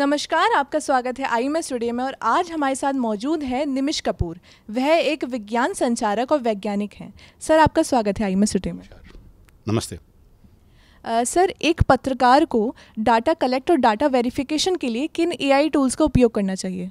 नमस्कार आपका स्वागत है आई मैं स्टूडियो में और आज हमारे साथ मौजूद है निमिश कपूर वह एक विज्ञान संचारक और वैज्ञानिक हैं सर आपका स्वागत है आई मैं स्टूडियो में नमस्ते आ, सर एक पत्रकार को डाटा कलेक्ट और डाटा वेरिफिकेशन के लिए किन एआई टूल्स का उपयोग करना चाहिए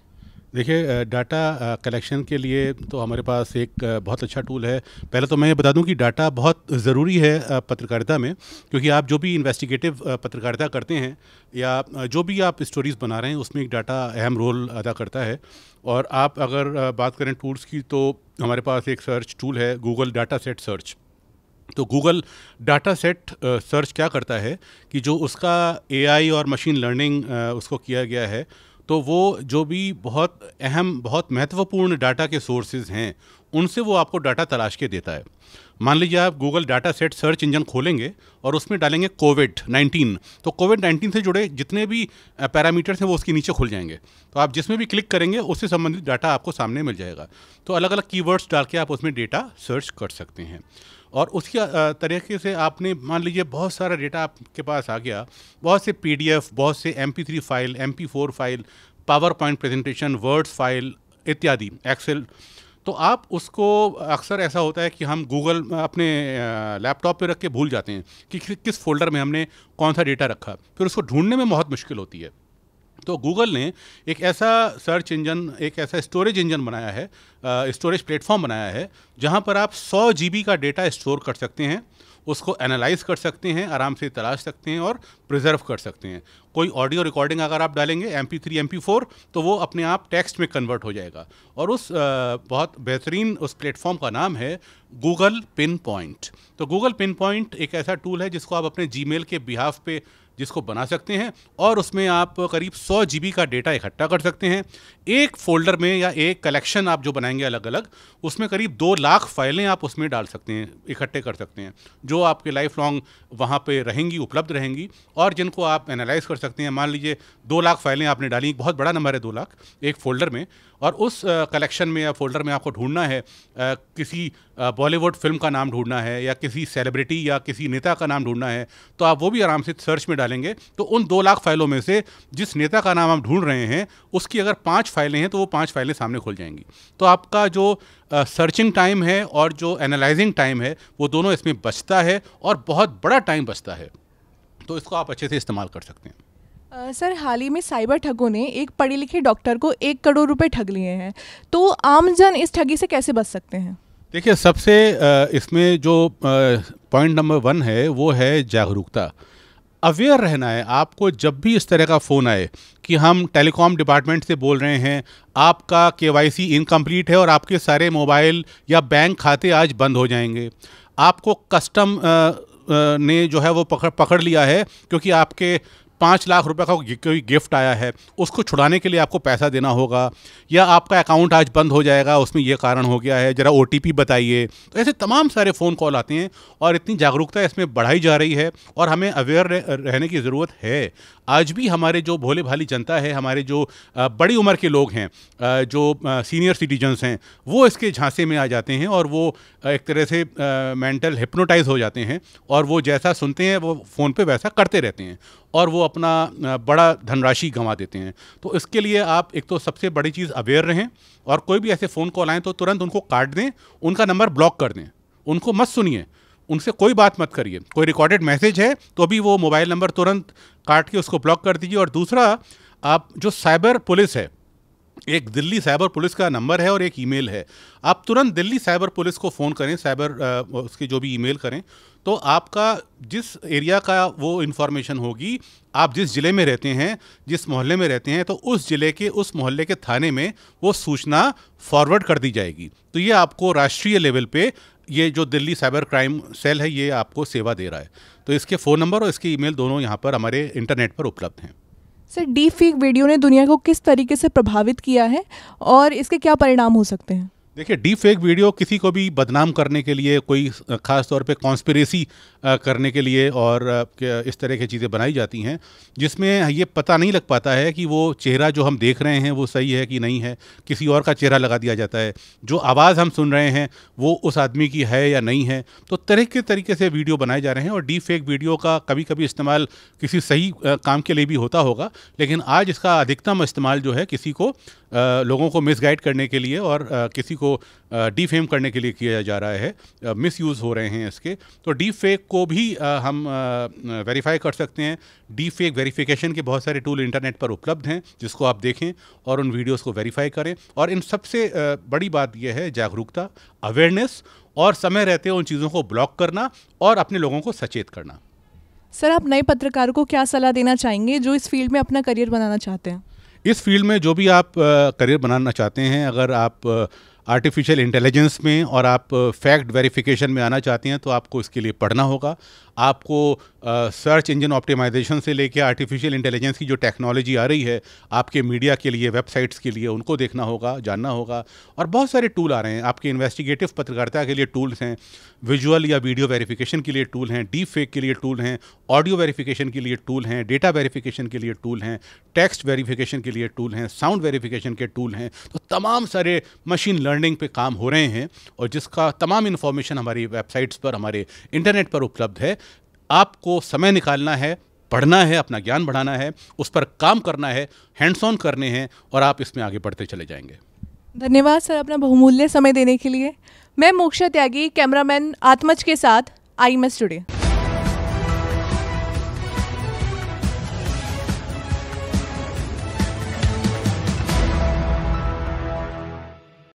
देखिए डाटा कलेक्शन के लिए तो हमारे पास एक बहुत अच्छा टूल है पहले तो मैं ये बता दूं कि डाटा बहुत ज़रूरी है पत्रकारिता में क्योंकि आप जो भी इन्वेस्टिगेटिव पत्रकारिता करते हैं या जो भी आप स्टोरीज़ बना रहे हैं उसमें एक डाटा अहम रोल अदा करता है और आप अगर बात करें टूल्स की तो हमारे पास एक सर्च टूल है गूगल डाटा सेट सर्च तो गूगल डाटा सेट सर्च क्या करता है कि जो उसका ए और मशीन लर्निंग उसको किया गया है तो वो जो भी बहुत अहम बहुत महत्वपूर्ण डाटा के सोर्सेज हैं उनसे वो आपको डाटा तलाश के देता है मान लीजिए आप Google data set search engine खोलेंगे और उसमें डालेंगे कोविड 19 तो कोविड 19 से जुड़े जितने भी पैरामीटर्स हैं वो उसके नीचे खुल जाएंगे तो आप जिसमें भी क्लिक करेंगे उससे संबंधित डाटा आपको सामने मिल जाएगा तो अलग अलग कीवर्ड्स डाल के आप उसमें डेटा सर्च कर सकते हैं और उसी तरीके से आपने मान लीजिए बहुत सारा डेटा आपके पास आ गया बहुत से पी बहुत से M file M file PowerPoint presentation words file इत्यादि एक्सेल तो आप उसको अक्सर ऐसा होता है कि हम गूगल अपने लैपटॉप पे रख के भूल जाते हैं कि किस फोल्डर में हमने कौन सा डेटा रखा फिर उसको ढूंढने में बहुत मुश्किल होती है तो गूगल ने एक ऐसा सर्च इंजन एक ऐसा स्टोरेज इंजन बनाया है स्टोरेज प्लेटफॉर्म बनाया है जहाँ पर आप सौ जी का डेटा स्टोर कर सकते हैं उसको एनालाइज कर सकते हैं आराम से तलाश सकते हैं और प्रिजर्व कर सकते हैं कोई ऑडियो रिकॉर्डिंग अगर आप डालेंगे M P three M P four तो वो अपने आप टेक्स्ट में कन्वर्ट हो जाएगा और उस बहुत बेहतरीन उस प्लेटफॉर्म का नाम है गूगल पिन पॉइंट तो गूगल पिन पॉइंट एक ऐसा टूल है जिसको आप अपने जी के बिहाफ पे जिसको बना सकते हैं और उसमें आप करीब सौ जी का डेटा इकट्ठा कर सकते हैं एक फोल्डर में या एक कलेक्शन आप जो बनाएंगे अलग अलग उसमें करीब दो लाख फाइलें आप उसमें डाल सकते हैं इकट्ठे कर सकते हैं जो आपके लाइफ लॉन्ग वहाँ पर रहेंगी उपलब्ध रहेंगी और जिनको आप एनालाइज कर सकते हैं मान लीजिए दो लाख फाइलें आपने डाली बहुत बड़ा नंबर है दो लाख एक फोल्डर में और उस कलेक्शन में या फोल्डर में आपको ढूंढना है किसी बॉलीवुड फिल्म का नाम ढूंढना है या किसी सेलिब्रिटी या किसी नेता का नाम ढूंढना है तो आप वो भी आराम से सर्च में डालेंगे तो उन दो लाख फाइलों में से जिस नेता का नाम आप ढूंढ रहे हैं उसकी अगर पाँच फाइलें हैं तो वो पाँच फाइलें सामने खुल जाएंगी तो आपका जो सर्चिंग टाइम है और जो एनालाइजिंग टाइम है वो दोनों इसमें बचता है और बहुत बड़ा टाइम बचता है तो इसको आप अच्छे से इस्तेमाल कर सकते हैं सर हाल ही में साइबर ठगों ने एक पढ़े लिखे डॉक्टर को एक करोड़ रुपए ठग लिए हैं तो आम जन इस ठगी से कैसे बच सकते हैं देखिए सबसे इसमें जो पॉइंट नंबर वन है वो है जागरूकता अवेयर रहना है आपको जब भी इस तरह का फ़ोन आए कि हम टेलीकॉम डिपार्टमेंट से बोल रहे हैं आपका केवाईसी इनकम्प्लीट है और आपके सारे मोबाइल या बैंक खाते आज बंद हो जाएंगे आपको कस्टम ने जो है वो पकड़ पकड़ लिया है क्योंकि आपके पाँच लाख रुपए का कोई गिफ्ट आया है उसको छुड़ाने के लिए आपको पैसा देना होगा या आपका अकाउंट आज बंद हो जाएगा उसमें यह कारण हो गया है ज़रा ओ बताइए तो ऐसे तमाम सारे फ़ोन कॉल आते हैं और इतनी जागरूकता इसमें बढ़ाई जा रही है और हमें अवेयर रहने की ज़रूरत है आज भी हमारे जो भोले भाली जनता है हमारे जो बड़ी उम्र के लोग हैं जो सीनियर सिटीजन्स हैं वो इसके झांसे में आ जाते हैं और वो एक तरह से मेंटल हिप्नोटाइज हो जाते हैं और वो जैसा सुनते हैं वो फ़ोन पे वैसा करते रहते हैं और वो अपना बड़ा धनराशि गंवा देते हैं तो इसके लिए आप एक तो सबसे बड़ी चीज़ अवेयर रहें और कोई भी ऐसे फ़ोन कॉल आएँ तो तुरंत उनको काट दें उनका नंबर ब्लॉक कर दें उनको मत सुनिए उनसे कोई बात मत करिए कोई रिकॉर्डेड मैसेज है तो भी वो मोबाइल नंबर तुरंत काट के उसको ब्लॉक कर दीजिए और दूसरा आप जो साइबर पुलिस है एक दिल्ली साइबर पुलिस का नंबर है और एक ईमेल है आप तुरंत दिल्ली साइबर पुलिस को फ़ोन करें साइबर उसके जो भी ईमेल करें तो आपका जिस एरिया का वो इन्फॉर्मेशन होगी आप जिस ज़िले में रहते हैं जिस मोहल्ले में रहते हैं तो उस ज़िले के उस मोहल्ले के थाने में वो सूचना फॉरवर्ड कर दी जाएगी तो ये आपको राष्ट्रीय लेवल पे ये जो दिल्ली साइबर क्राइम सेल है ये आपको सेवा दे रहा है तो इसके फ़ोन नंबर और इसके ईमेल दोनों यहाँ पर हमारे इंटरनेट पर उपलब्ध हैं सर डीप फेक वीडियो ने दुनिया को किस तरीके से प्रभावित किया है और इसके क्या परिणाम हो सकते हैं देखिए डी फेक वीडियो किसी को भी बदनाम करने के लिए कोई ख़ास तौर पे कॉन्स्परेसी करने के लिए और इस तरह की चीज़ें बनाई जाती हैं जिसमें ये पता नहीं लग पाता है कि वो चेहरा जो हम देख रहे हैं वो सही है कि नहीं है किसी और का चेहरा लगा दिया जाता है जो आवाज़ हम सुन रहे हैं वो उस आदमी की है या नहीं है तो तरह के तरीके से वीडियो बनाए जा रहे हैं और डी फेक वीडियो का कभी कभी इस्तेमाल किसी सही काम के लिए भी होता होगा लेकिन आज इसका अधिकतम इस्तेमाल जो है किसी को लोगों को मिसगाइड करने के लिए और किसी को डीफेम करने के लिए किया जा रहा है मिस यूज़ हो रहे हैं इसके तो डीप फेक को भी हम वेरीफाई कर सकते हैं डीप फेक वेरीफिकेशन के बहुत सारे टूल इंटरनेट पर उपलब्ध हैं जिसको आप देखें और उन वीडियोस को वेरीफाई करें और इन सबसे बड़ी बात यह है जागरूकता अवेयरनेस और समय रहते उन चीज़ों को ब्लॉक करना और अपने लोगों को सचेत करना सर आप नए पत्रकारों को क्या सलाह देना चाहेंगे जो इस फील्ड में अपना करियर बनाना चाहते हैं इस फील्ड में जो भी आप करियर बनाना चाहते हैं अगर आप आर्टिफिशियल इंटेलिजेंस में और आप फैक्ट uh, वेरिफिकेशन में आना चाहते हैं तो आपको इसके लिए पढ़ना होगा आपको सर्च इंजन ऑप्टिमाइजेशन से लेके आर्टिफिशियल इंटेलिजेंस की जो टेक्नोलॉजी आ रही है आपके मीडिया के लिए वेबसाइट्स के लिए उनको देखना होगा जानना होगा और बहुत सारे टूल आ रहे हैं आपके इन्वेस्टिगेटिव पत्रकारिता के लिए टूल्स हैं विजुअल या वीडियो वेरिफिकेशन के लिए टूल हैं डीप फेक के लिए टूल हैं ऑडियो वेरिफिकेशन के लिए टूल हैं डेटा वेरिफिकेशन के लिए टूल हैं टेक्स्ट वेरिफिकेशन के लिए टूल हैं साउंड वेरिफिकेशन के टूल हैं तो तमाम सारे मशीन लर्निंग लर्निंग पे काम हो रहे हैं और जिसका तमाम इन्फॉर्मेशन हमारी वेबसाइट्स पर हमारे इंटरनेट पर उपलब्ध है आपको समय निकालना है पढ़ना है अपना ज्ञान बढ़ाना है उस पर काम करना है हैंड्स ऑन करने हैं और आप इसमें आगे बढ़ते चले जाएंगे धन्यवाद सर अपना बहुमूल्य समय देने के लिए मैं मोक्षा त्यागी कैमरामैन आत्मज के साथ आई एम एस